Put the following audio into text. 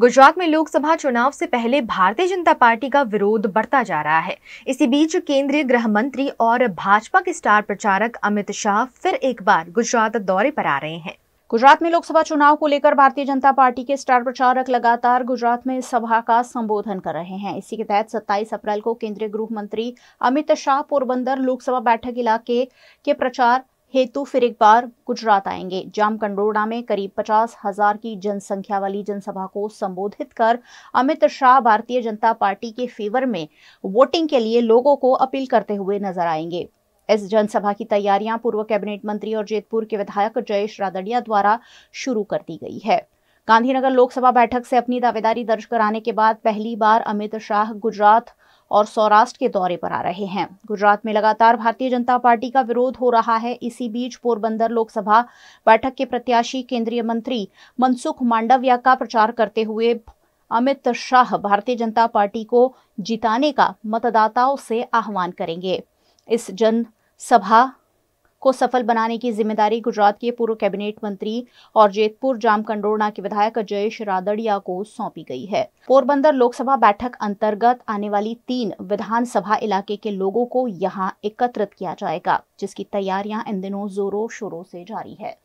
गुजरात में लोकसभा चुनाव से पहले भारतीय जनता पार्टी का विरोध बढ़ता जा रहा है इसी बीच केंद्रीय गृह मंत्री और भाजपा के स्टार प्रचारक अमित शाह फिर एक बार गुजरात दौरे पर आ रहे हैं गुजरात में लोकसभा चुनाव को लेकर भारतीय जनता पार्टी के स्टार प्रचारक लगातार गुजरात में सभा का संबोधन कर रहे हैं इसी के तहत 27 अप्रैल को केंद्रीय गृह मंत्री अमित शाह पोरबंदर लोकसभा बैठक इलाके के प्रचार हेतु फिर एक बार गुजरात आएंगे जामकंडोड़ा में करीब पचास हजार की जनसंख्या वाली जनसभा को संबोधित कर अमित शाह भारतीय जनता पार्टी के फेवर में वोटिंग के लिए लोगों को अपील करते हुए नजर आएंगे इस जनसभा की तैयारियां पूर्व कैबिनेट मंत्री और जेतपुर के विधायक जयेश रादड़िया द्वारा शुरू कर दी गई है गांधीनगर लोकसभा बैठक से अपनी दावेदारी दर्ज कराने के बाद पहली बार अमित शाह गुजरात और सौराष्ट्र के दौरे पर आ रहे हैं गुजरात में लगातार भारतीय जनता पार्टी का विरोध हो रहा है इसी बीच पोरबंदर लोकसभा बैठक के प्रत्याशी केंद्रीय मंत्री मनसुख मांडविया का प्रचार करते हुए अमित शाह भारतीय जनता पार्टी को जिताने का मतदाताओं से आह्वान करेंगे इस जनसभा को सफल बनाने की जिम्मेदारी गुजरात के पूर्व कैबिनेट मंत्री और जेतपुर जाम कंडोरना के विधायक जयेश रादड़िया को सौंपी गई है पोरबंदर लोकसभा बैठक अंतर्गत आने वाली तीन विधानसभा इलाके के लोगों को यहाँ एकत्रित किया जाएगा जिसकी तैयारियां इन दिनों जोरों शोरों से जारी है